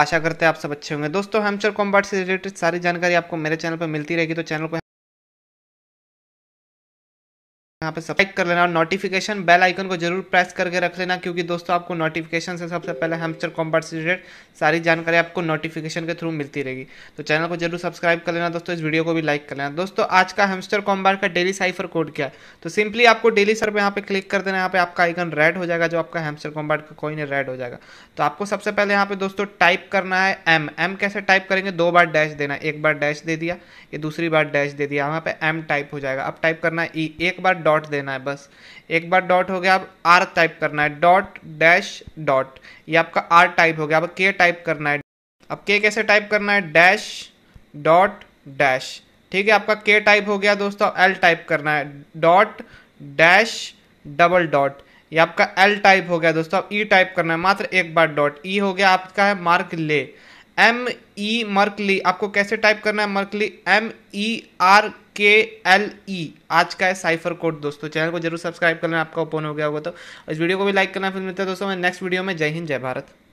आशा करते हैं आप सब अच्छे होंगे दोस्तों हेमचर कॉम्बार्ट से रिलेटेड सारी जानकारी आपको मेरे चैनल पर मिलती रहेगी तो चैनल को यहाँ पे सब्सक्राइब कर लेना और नोटिफिकेशन बेल आइकन को जरूर प्रेस करके रख लेना क्योंकि दोस्तों आपको नोटिफिकेशन से सबसे पहले हेमस्टर कॉम्बाट से रिलेटेड सारी जानकारी आपको नोटिफिकेशन के थ्रू मिलती रहेगी तो चैनल को जरूर सब्सक्राइब कर लेना दोस्तों इस वीडियो को भी लाइक कर लेना दोस्तों आज का हेमस्टर कॉम्बाट का डेली साइफर कोड क्या है तो सिंपली आपको डेली सर पर यहाँ पे क्लिक कर देना यहाँ पे आपका आइकन रेड हो जाएगा जो आपका हेमस्टर कॉम्बाट का कोई है रेड हो जाएगा तो आपको सबसे पहले यहाँ पे दोस्तों टाइप करना है एम एम कैसे टाइप करेंगे दो बार डैश देना एक बार डैश दे दिया ये दूसरी बार डैश दे दिया यहाँ पे एम टाइप हो जाएगा अब टाइप करना है ई e, एक बार डॉट देना है बस एक बार डॉट हो गया अब आर टाइप करना है डॉट डैश डॉट ये आपका आर टाइप हो गया अब के टाइप करना है अब के कैसे टाइप करना है डैश डॉट डैश ठीक है आपका के टाइप हो गया दोस्तों अब एल टाइप करना है डॉट डैश डबल डॉट ये आपका एल टाइप हो गया दोस्तों अब ई टाइप करना है मात्र एक बार डॉट ई e हो गया आपका है मार्क ले एम ई मर्कली आपको कैसे टाइप करना है Merkle M E R K L E आज का है साइफर कोड दोस्तों चैनल को जरूर सब्सक्राइब करना आपका ओपन हो गया होगा तो इस वीडियो को भी लाइक करना फिर मिलता है दोस्तों मैं नेक्स्ट वीडियो में जय हिंद जय भारत